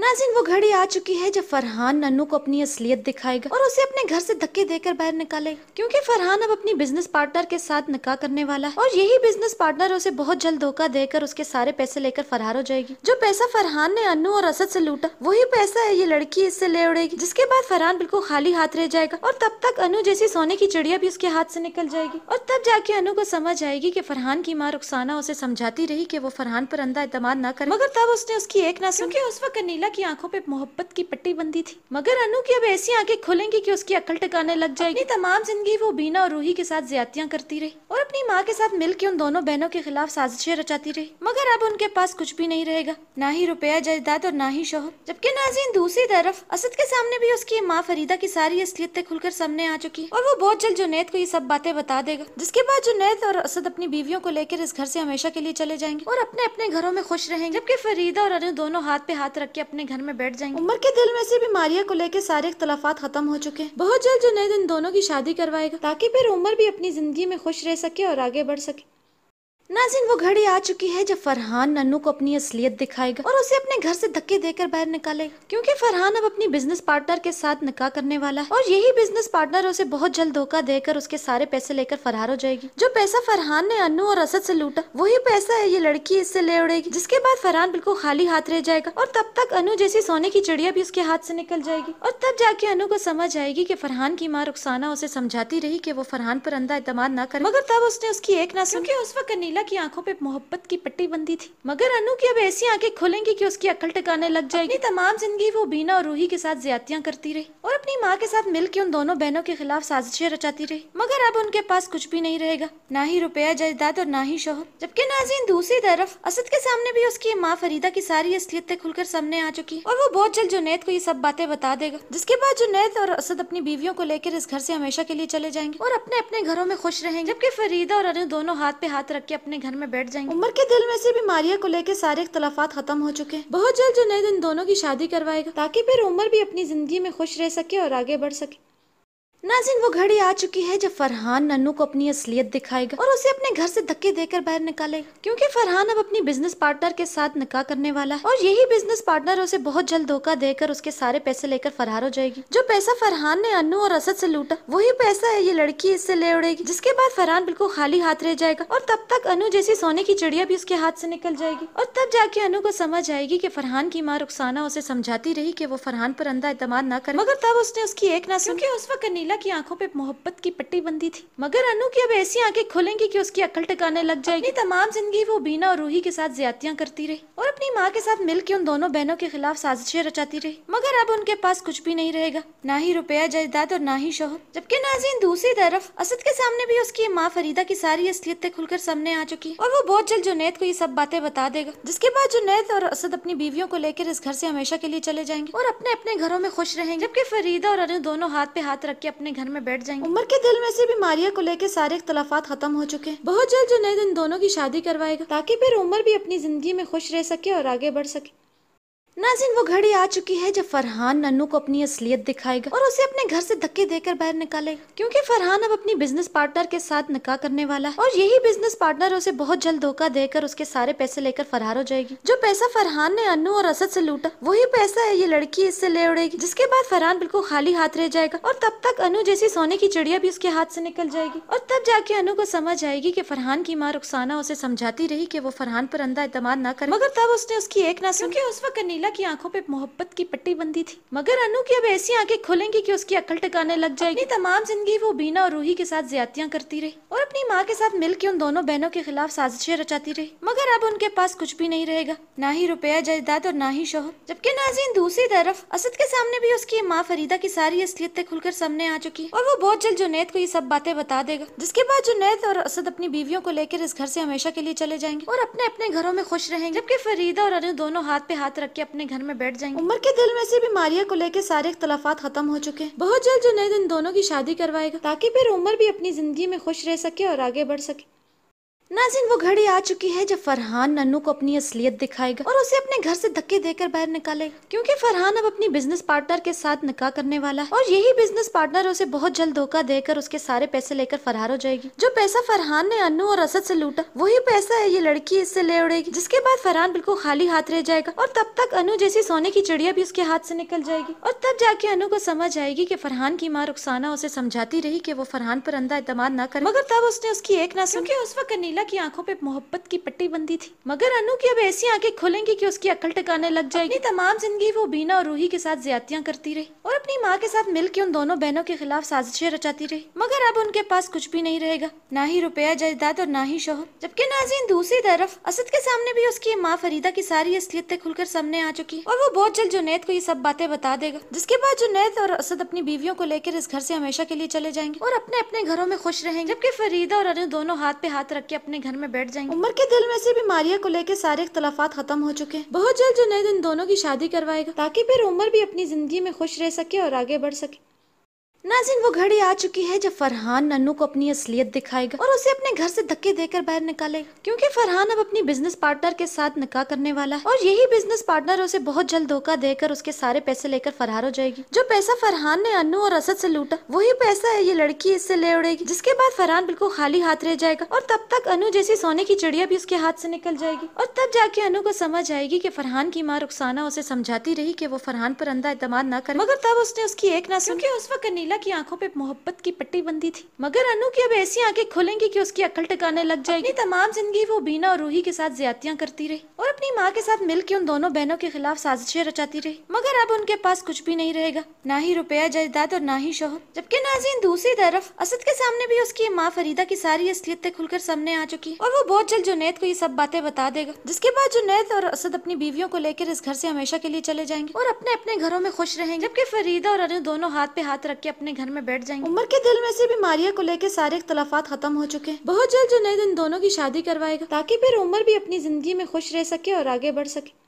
नाजिन वो घड़ी आ चुकी है जब फरहान नन्नू को अपनी असलियत दिखाएगा और उसे अपने घर से धक्के देकर बाहर निकालेगा क्योंकि फरहान अब अपनी बिजनेस पार्टनर के साथ निकाह करने वाला है और यही बिजनेस पार्टनर उसे बहुत जल्द धोखा देकर उसके सारे पैसे लेकर फरार हो जाएगी जो पैसा फरहान ने अन्नू और असद से लूटा वही पैसा है ये लड़की इससे ले उड़ेगी जिसके बाद फरहान बिल्कुल खाली हाथ रह जाएगा और तब तक अनु जैसी सोने की चिड़िया भी उसके हाथ से निकल जाएगी और तब जाके अनु को समझ आएगी की फरहान की माँ रुखसाना उसे समझाती रही की वो फरहान पर अंधा इतम न करे मगर तब उसने उसकी एक ना सुन उस वक्त नीला मंगला की आंखों पे मोहब्बत की पट्टी बंधी थी मगर अनु की अब ऐसी आंखें खुलेंगी कि उसकी अकल टकाने लग जाएगी तमाम जिंदगी वो बीना और रूही के साथ ज्यादतियाँ करती रही और अपनी माँ के साथ मिलकर उन दोनों बहनों के खिलाफ साजिशें रचाती रही मगर अब उनके पास कुछ भी नहीं रहेगा ना ही रुपया जायदाद और ना ही शोहर जबकि नाजीन दूसरी तरफ असद के सामने भी उसकी माँ फरीदा की सारी असलियतें खुलकर सामने आ चुकी और वो बहुत जल्द जुनेद को ये सब बातें बता देगा जिसके बाद जुनेद और असद अपनी बीवियों को लेकर इस घर से हमेशा के लिए चले जाएंगे और अपने अपने घरों में खुश रहेंगे जबकि फरीदा और अनु दोनों हाथ पे हाथ रख के अपने अपने घर में बैठ जाएंगे उमर के दिल में से बीमारिया को लेकर सारे इख्तलाफात खत्म हो चुके हैं बहुत जल्द जुनेद इन दोनों की शादी करवाएगा ताकि फिर उमर भी अपनी जिंदगी में खुश रह सके और आगे बढ़ सके नाजिन वो घड़ी आ चुकी है जब फरहान नन्नू को अपनी असलियत दिखाएगा और उसे अपने घर से धक्के देकर बाहर निकालेगा क्योंकि फरहान अब अपनी बिजनेस पार्टनर के साथ निकाह करने वाला है और यही बिजनेस पार्टनर उसे बहुत जल्द धोखा देकर उसके सारे पैसे लेकर फरार हो जाएगी जो पैसा फरहान ने अनु और असद से लूटा वही पैसा है ये लड़की इससे ले उड़ेगी जिसके बाद फरहान बिल्कुल खाली हाथ रह जाएगा और तब तक अनु जैसी सोने की चिड़िया भी उसके हाथ से निकल जाएगी और तब जाके अनु को समझ आएगी की फरहान की माँ रुखसाना उसे समझाती रही की वो फरहान पर अंधा इतम न करे मगर तब उसने उसकी एक ना सुन उस वक्त नीला मीरा की आंखों पे मोहब्बत की पट्टी बंधी थी मगर अनु की अब ऐसी आंखें खुलेंगी कि उसकी अकल टकाने लग जाएगी तमाम जिंदगी वो बीना और रूही के साथ ज्यादतियाँ करती रही और अपनी माँ के साथ मिलकर उन दोनों बहनों के खिलाफ साजिशें रचाती रही मगर अब उनके पास कुछ भी नहीं रहेगा ना ही रुपया जायदाद और ना ही शोहर जबकि नाजीन दूसरी तरफ असद के सामने भी उसकी माँ फरीदा की सारी असलियतें खुलकर सामने आ चुकी और वो बहुत जल्द जुनेद को ये सब बातें बता देगा जिसके बाद जुनेद और असद अपनी बीवियों को लेकर इस घर से हमेशा के लिए चले जाएंगे और अपने अपने घरों में खुश रहेंगे जबकि फरीदा और अनु दोनों हाथ पे हाथ रख के अपने घर में बैठ जाएंगे उमर के दिल में से बीमारियों को लेकर सारे इख्तलाफात खत्म हो चुके हैं बहुत जल्द जुनेद इन दोनों की शादी करवाएगा ताकि फिर उमर भी अपनी जिंदगी में खुश रह सके और आगे बढ़ सके नाजिन वो घड़ी आ चुकी है जब फरहान नन्नू को अपनी असलियत दिखाएगा और उसे अपने घर से धक्के देकर बाहर निकालेगा क्योंकि फरहान अब अपनी बिजनेस पार्टनर के साथ निकाह करने वाला है और यही बिजनेस पार्टनर उसे बहुत जल्द धोखा देकर उसके सारे पैसे लेकर फरार हो जाएगी जो पैसा फरहान ने अन्नू और असद ऐसी लूटा वही पैसा है ये लड़की इससे ले उड़ेगी जिसके बाद फरहान बिल्कुल खाली हाथ रह जाएगा और तब तक अनु जैसी सोने की चिड़िया भी उसके हाथ ऐसी निकल जाएगी और तब जाके अनु को समझ आएगी की फरहान की माँ रुखसाना उसे समझाती रही की वो फरहान पर अंधा इतम न करे मगर तब उसने उसकी एक ना सुन उस वक्त नीला की आंखों पे मोहब्बत की पट्टी बंधी थी मगर अनु की अब ऐसी आंखें खुलेंगी कि उसकी अकल टकाने लग जाएगी तमाम जिंदगी वो बीना और रूही के साथ ज्यादतियाँ करती रही और अपनी माँ के साथ मिलकर उन दोनों बहनों के खिलाफ साजिशें रचाती रही मगर अब उनके पास कुछ भी नहीं रहेगा ना ही रुपया जायदाद और ना ही शोहर जबकि नाजीन दूसरी तरफ असद के सामने भी उसकी माँ फरीदा की सारी असलियतें खुलकर सामने आ चुकी और वो बहुत जल्द जुनेद को ये सब बातें बता देगा जिसके बाद जुनेद और असद अपनी बीवियों को लेकर इस घर से हमेशा के लिए चले जाएंगे और अपने अपने घरों में खुश रहेंगे जबकि फरीदा और अनु दोनों हाथ पे हाथ रख के अपने घर में बैठ जाएंगे उमर के दिल में से बीमारियों को लेकर सारे इख्तलाफात खत्म हो चुके हैं बहुत जल्द नए इन दोनों की शादी करवाएगा ताकि फिर उमर भी अपनी जिंदगी में खुश रह सके और आगे बढ़ सके नाजिन वो घड़ी आ चुकी है जब फरहान नन्नू को अपनी असलियत दिखाएगा और उसे अपने घर से धक्के देकर बाहर निकालेगा क्योंकि फरहान अब अपनी बिजनेस पार्टनर के साथ निकाह करने वाला है और यही बिजनेस पार्टनर उसे बहुत जल्द धोखा देकर उसके सारे पैसे लेकर फरार हो जाएगी जो पैसा फरहान ने अन्नू और असद से लूटा वही पैसा है ये लड़की इससे ले उड़ेगी जिसके बाद फरहान बिल्कुल खाली हाथ रह जाएगा और तब तक अनु जैसी सोने की चिड़िया भी उसके हाथ से निकल जाएगी और तब जाके अनु को समझ आएगी की फरहान की माँ रुखसाना उसे समझाती रही की वो फरहान पर अंधा इतम न करे मगर तब उसने उसकी एक ना सुन उस वक्त नीला मीरा की आंखों पे मोहब्बत की पट्टी बंधी थी मगर अनु की अब ऐसी आंखें खुलेंगी कि उसकी अकल टकाने लग जाएगी तमाम जिंदगी वो बीना और रूही के साथ ज्यादतियाँ करती रही और अपनी माँ के साथ मिलकर उन दोनों बहनों के खिलाफ साजिशें रचाती रही मगर अब उनके पास कुछ भी नहीं रहेगा ना ही रुपया जायदाद और ना ही शोहर जबकि नाजीन दूसरी तरफ असद के सामने भी उसकी माँ फरीदा की सारी असलियतें खुलकर सामने आ चुकी और वो बहुत जल्द जुनेद को ये सब बातें बता देगा जिसके बाद जुनेद और असद अपनी बीवियों को लेकर इस घर से हमेशा के लिए चले जाएंगे और अपने अपने घरों में खुश रहेंगे जबकि फरीदा और अनु दोनों हाथ पे हाथ रख के अपने अपने घर में बैठ जाएंगे उमर के दिल में से बीमारिया को लेकर सारे इख्तलाफात खत्म हो चुके हैं बहुत जल्द जुनेद इन दोनों की शादी करवाएगा ताकि फिर उमर भी अपनी जिंदगी में खुश रह सके और आगे बढ़ सके नाजिन वो घड़ी आ चुकी है जब फरहान नन्नू को अपनी असलियत दिखाएगा और उसे अपने घर से धक्के देकर बाहर निकालेगा क्योंकि फरहान अब अपनी बिजनेस पार्टनर के साथ निकाह करने वाला है और यही बिजनेस पार्टनर उसे बहुत जल्द धोखा देकर उसके सारे पैसे लेकर फरार हो जाएगी जो पैसा फरहान ने अनु और असद से लूटा वही पैसा है ये लड़की इससे ले उड़ेगी जिसके बाद फरहान बिल्कुल खाली हाथ रह जाएगा और तब तक अनु जैसी सोने की चिड़िया भी उसके हाथ से निकल जाएगी और तब जाके अनु को समझ आएगी की फरहान की माँ रुखसाना उसे समझाती रही की वो फरहान पर अंदा इतम न करे मगर तब उसने उसकी एक न सुन उस वक्त नीला लीला की आंखों पे मोहब्बत की पट्टी बंधी थी मगर अनु की अब ऐसी आंखें खुलेंगी कि उसकी अक्ल टकाने लग जाएगी तमाम जिंदगी वो बीना और रूही के साथ ज्यादतियाँ करती रही और अपनी माँ के साथ मिलकर उन दोनों बहनों के खिलाफ साजिशें रचाती रही मगर अब उनके पास कुछ भी नहीं रहेगा ना ही रुपया जायदाद और ना ही शोहर जबकि नाजीन दूसरी तरफ असद के सामने भी उसकी माँ फरीदा की सारी असलियतें खुलकर सामने आ चुकी और वो बहुत जल्द जुनेद को ये सब बातें बता देगा जिसके बाद जुनेद और असद अपनी बीवियों को लेकर इस घर से हमेशा के लिए चले जाएंगे और अपने अपने घरों में खुश रहेंगे जबकि फरीदा और अनु दोनों हाथ पे हाथ रख के अपने घर में बैठ जाएंगे उम्र के दिल में से बीमारियों को लेकर सारे इख्तलाफात खत्म हो चुके हैं बहुत जल्द जुनेद इन दोनों की शादी करवाएगा ताकि फिर उम्र भी अपनी जिंदगी में खुश रह सके और आगे बढ़ सके नाजिन वो घड़ी आ चुकी है जब फरहान नन्नू को अपनी असलियत दिखाएगा और उसे अपने घर से धक्के देकर बाहर निकालेगा क्योंकि फरहान अब अपनी बिजनेस पार्टनर के साथ निकाह करने वाला है और यही बिजनेस पार्टनर उसे बहुत जल्द धोखा देकर उसके सारे पैसे लेकर फरार हो जाएगी जो पैसा फरहान ने अन्नू और असद से लूटा वही पैसा है ये लड़की इससे ले उड़ेगी जिसके बाद फरहान बिल्कुल खाली हाथ रह जाएगा और तब तक अनु जैसी सोने की चिड़िया भी उसके हाथ से निकल जाएगी और तब जाके अनु को समझ आएगी की फरहान की माँ रुखसाना उसे समझाती रही की वो फरहान पर अंधा इतम न करे मगर तब उसने उसकी एक ना की उस वक्त नीला की आंखों पे मोहब्बत की पट्टी बंधी थी मगर अनु की अब ऐसी आंखें खुलेंगी कि उसकी अक्ल टकाने लग जाएगी तमाम जिंदगी वो बीना और रूही के साथ ज्यादतियाँ करती रही और अपनी माँ के साथ मिलकर उन दोनों बहनों के खिलाफ साजिशें रचाती रही मगर अब उनके पास कुछ भी नहीं रहेगा ना ही रुपया जायदाद और ना ही शोहर जबकि नाजीन दूसरी तरफ असद के सामने भी उसकी माँ फरीदा की सारी असलियतें खुलकर सामने आ चुकी और वो बहुत जल्द जुनेद को ये सब बातें बता देगा जिसके बाद जुनेद और असद अपनी बीवियों को लेकर इस घर से हमेशा के लिए चले जाएंगे और अपने अपने घरों में खुश रहेंगे जबकि फरीदा और अनु दोनों हाथ पे हाथ रख के अपने घर में बैठ जाएंगे उमर के दिल में से बीमारिया को लेकर सारे इख्तलाफात खत्म हो चुके हैं बहुत जल्द नए दिन दोनों की शादी करवाएगा ताकि फिर उमर भी अपनी जिंदगी में खुश रह सके और आगे बढ़ सके